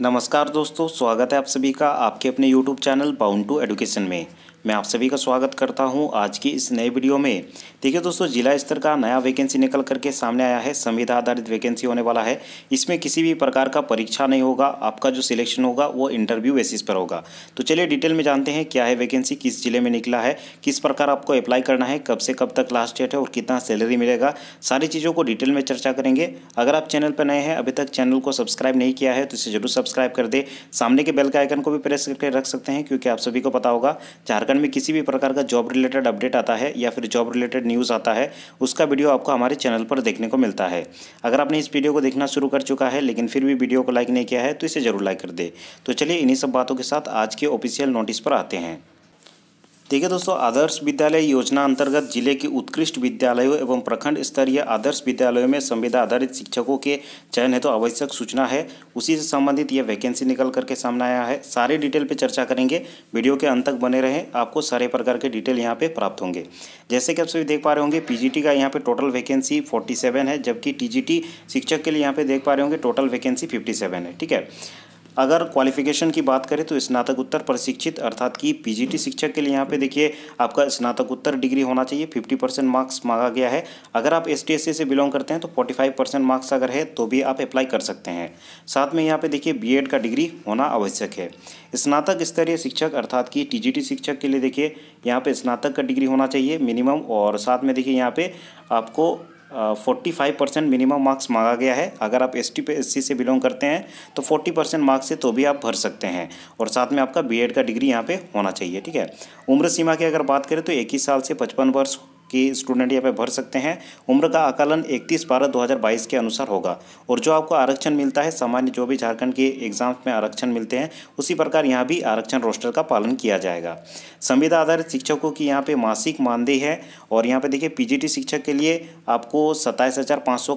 नमस्कार दोस्तों स्वागत है आप सभी का आपके अपने YouTube channel bound to education में मैं आप सभी का स्वागत करता हूं आज की इस नए वीडियो में देखिए दोस्तों जिला स्तर का नया वैकेंसी निकल करके सामने आया है संविधा आधारित वैकेंसी होने वाला है इसमें किसी भी प्रकार का परीक्षा नहीं होगा आपका जो सिलेक्शन होगा वो इंटरव्यू बेसिस पर होगा तो चलिए डिटेल में जानते हैं क्या है वैकेंसी किस जिले में निकला है किस प्रकार आपको अप्लाई करना है कब से कब तक लास्ट डेट है और कितना सैलरी मिलेगा सारी चीज़ों को डिटेल में चर्चा करेंगे अगर आप चैनल पर नए हैं अभी तक चैनल को सब्सक्राइब नहीं किया है तो इसे जरूर सब्सक्राइब कर दे सामने के बेल के आइकन को भी प्रेस करके रख सकते हैं क्योंकि आप सभी को पता होगा झारखंड झारखंड में किसी भी प्रकार का जॉब रिलेटेड अपडेट आता है या फिर जॉब रिलेटेड न्यूज़ आता है उसका वीडियो आपको हमारे चैनल पर देखने को मिलता है अगर आपने इस वीडियो को देखना शुरू कर चुका है लेकिन फिर भी वीडियो को लाइक नहीं किया है तो इसे ज़रूर लाइक कर दे तो चलिए इन्हीं सब बातों के साथ आज के ऑफिशियल नोटिस पर आते हैं देखिए दोस्तों आदर्श विद्यालय योजना अंतर्गत जिले के उत्कृष्ट विद्यालयों एवं प्रखंड स्तरीय आदर्श विद्यालयों में संविदा आधारित शिक्षकों के चयन हेतु तो आवश्यक सूचना है उसी से संबंधित यह वैकेंसी निकल करके सामने आया है सारे डिटेल पे चर्चा करेंगे वीडियो के अंत तक बने रहें आपको सारे प्रकार के डिटेल यहाँ पे प्राप्त होंगे जैसे कि आप सभी देख पा रहे होंगे पी का यहाँ पे टोटल वैकेंसी फोर्टी है जबकि टी शिक्षक के लिए यहाँ पे देख पा रहे होंगे टोटल वैकेंसी फिफ्टी है ठीक है अगर क्वालिफिकेशन की बात करें तो स्नातकोत्तर प्रशिक्षित अर्थात कि पीजीटी शिक्षक के लिए यहाँ पे देखिए आपका स्नातकोत्तर डिग्री होना चाहिए 50 परसेंट मार्क्स मांगा गया है अगर आप एस से बिलोंग करते हैं तो 45 परसेंट मार्क्स अगर है तो भी आप अप्लाई कर सकते हैं साथ में यहाँ पे देखिए बी का डिग्री होना आवश्यक है स्नातक स्तरीय शिक्षक अर्थात कि टी शिक्षक के लिए देखिए यहाँ पर स्नातक का डिग्री होना चाहिए मिनिमम और साथ में देखिए यहाँ पर आपको forty five percent minimum marks मांगा गया है अगर आप एस टी एस सी से बिलोंग करते हैं तो फोर्टी परसेंट मार्क्स से तो भी आप भर सकते हैं और साथ में आपका बी एड का डिग्री यहाँ पे होना चाहिए ठीक है उम्र सीमा की अगर बात करें तो इक्कीस साल से पचपन वर्ष कि स्टूडेंट यहाँ पे भर सकते हैं उम्र का आकलन 31 बारह 2022 के अनुसार होगा और जो आपको आरक्षण मिलता है सामान्य जो भी झारखंड के एग्जाम्स में आरक्षण मिलते हैं उसी प्रकार यहाँ भी आरक्षण रोस्टर का पालन किया जाएगा संविदा आधारित शिक्षकों की यहाँ पे मासिक मानदेय है और यहाँ पे देखिए पीजीटी शिक्षक के लिए आपको सत्ताईस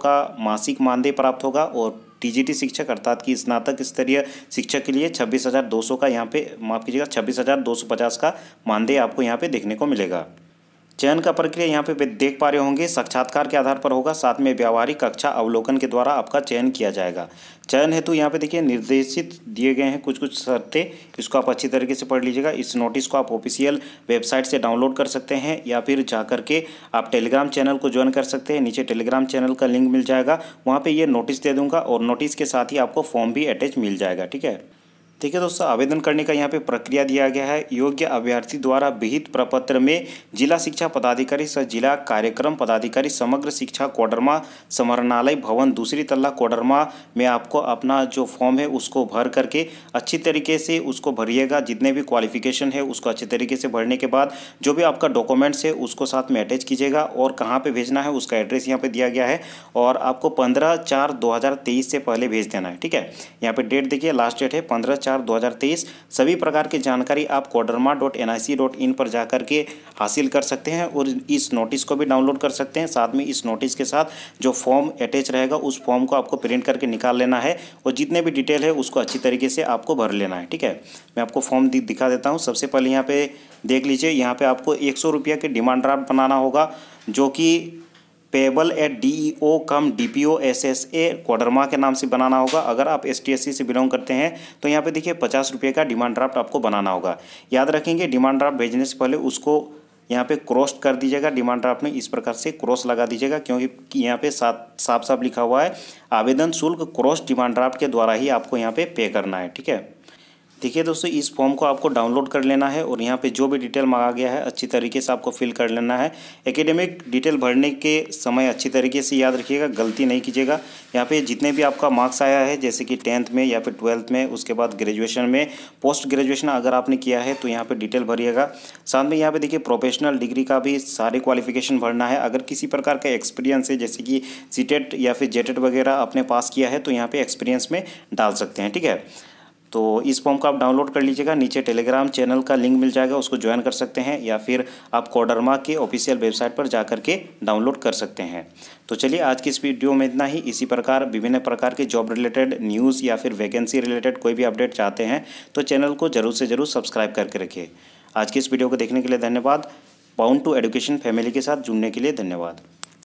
का मासिक मानदेय प्राप्त होगा और टीजीटी शिक्षक अर्थात की स्नातक स्तरीय शिक्षक के लिए 26,200 का यहाँ पे माफ़ कीजिएगा 26,250 का मानदेय आपको यहाँ पे देखने को मिलेगा चयन का प्रक्रिया यहाँ पे देख पा रहे होंगे साक्षात्कार के आधार पर होगा साथ में व्यावहारिक कक्षा अवलोकन के द्वारा आपका चयन किया जाएगा चयन हेतु यहाँ पे देखिए निर्देशित दिए गए हैं कुछ कुछ शर्तें इसको आप अच्छी तरीके से पढ़ लीजिएगा इस नोटिस को आप ऑफिशियल वेबसाइट से डाउनलोड कर सकते हैं या फिर जा करके आप टेलीग्राम चैनल को ज्वाइन कर सकते हैं नीचे टेलीग्राम चैनल का लिंक मिल जाएगा वहाँ पर ये नोटिस दे दूँगा और नोटिस के साथ ही आपको फॉर्म भी अटैच मिल जाएगा ठीक है ठीक है दोस्तों आवेदन करने का यहाँ पे प्रक्रिया दिया गया है योग्य अभ्यर्थी द्वारा विहित प्रपत्र में जिला शिक्षा पदाधिकारी सह जिला कार्यक्रम पदाधिकारी समग्र शिक्षा कोडरमा समरणालय भवन दूसरी तल्ला कोडरमा में आपको अपना जो फॉर्म है उसको भर करके अच्छी तरीके से उसको भरिएगा जितने भी क्वालिफिकेशन है उसको अच्छे तरीके से भरने के बाद जो भी आपका डॉक्यूमेंट्स है उसको साथ में अटैच कीजिएगा और कहाँ पर भेजना है उसका एड्रेस यहाँ पर दिया गया है और आपको पंद्रह चार दो से पहले भेज देना है ठीक है यहाँ पर डेट देखिए लास्ट डेट है पंद्रह चार दो हज़ार तेईस सभी प्रकार की जानकारी आप Koderma dot N I C dot in पर जाकर के हासिल कर सकते हैं और इस नोटिस को भी डाउनलोड कर सकते हैं साथ में इस नोटिस के साथ जो फॉर्म अटैच रहेगा उस फॉर्म को आपको प्रिंट करके निकाल लेना है और जितने भी डिटेल है उसको अच्छी तरीके से आपको भर लेना है ठीक है मैं आपको फॉर्म दिखा देता हूँ सबसे पहले यहाँ पे देख लीजिए यहाँ पे आपको एक सौ रुपया के डिमांड ड्राफ्ट बनाना होगा जो कि payable at D E O cum D P O S S A Koderma के नाम से बनाना होगा अगर आप एस टी एस सी से बिलोंग करते हैं तो यहाँ पे देखिए पचास रुपये का डिमांड ड्राफ्ट आपको बनाना होगा याद रखेंगे डिमांड ड्राफ्ट भेजने से पहले उसको यहाँ पे क्रॉस कर दीजिएगा डिमांड ड्राफ्ट में इस प्रकार से क्रॉस लगा दीजिएगा क्योंकि यहाँ पे साफ साफ साफ लिखा हुआ है आवेदन शुल्क क्रॉस डिमांड ड्राफ्ट के द्वारा ही आपको यहाँ पे पे करना है ठीक है देखिए दोस्तों इस फॉर्म को आपको डाउनलोड कर लेना है और यहाँ पे जो भी डिटेल मांगा गया है अच्छी तरीके से आपको फिल कर लेना है एकेडमिक डिटेल भरने के समय अच्छी तरीके से याद रखिएगा गलती नहीं कीजिएगा यहाँ पे जितने भी आपका मार्क्स आया है जैसे कि टेंथ में या फिर ट्वेल्थ में उसके बाद ग्रेजुएशन में पोस्ट ग्रेजुएशन अगर आपने किया है तो यहाँ पर डिटेल भरिएगा साथ में यहाँ पर देखिए प्रोफेशनल डिग्री का भी सारे क्वालिफिकेशन भरना है अगर किसी प्रकार का एक्सपीरियंस है जैसे कि सीटेट e या फिर जेटेट e e वगैरह आपने पास किया है तो यहाँ पर एक्सपीरियंस में डाल सकते हैं ठीक है तो इस फॉर्म को आप डाउनलोड कर लीजिएगा नीचे टेलीग्राम चैनल का लिंक मिल जाएगा उसको ज्वाइन कर सकते हैं या फिर आप कोडरमा के ऑफिशियल वेबसाइट पर जाकर के डाउनलोड कर सकते हैं तो चलिए आज की इस वीडियो में इतना ही इसी प्रकार विभिन्न प्रकार के जॉब रिलेटेड न्यूज़ या फिर वैकेंसी रिलेटेड कोई भी अपडेट चाहते हैं तो चैनल को जरूर से ज़रूर सब्सक्राइब करके रखिए आज की इस वीडियो को देखने के लिए धन्यवाद पाउंड टू एजुकेशन फैमिली के साथ जुड़ने के लिए धन्यवाद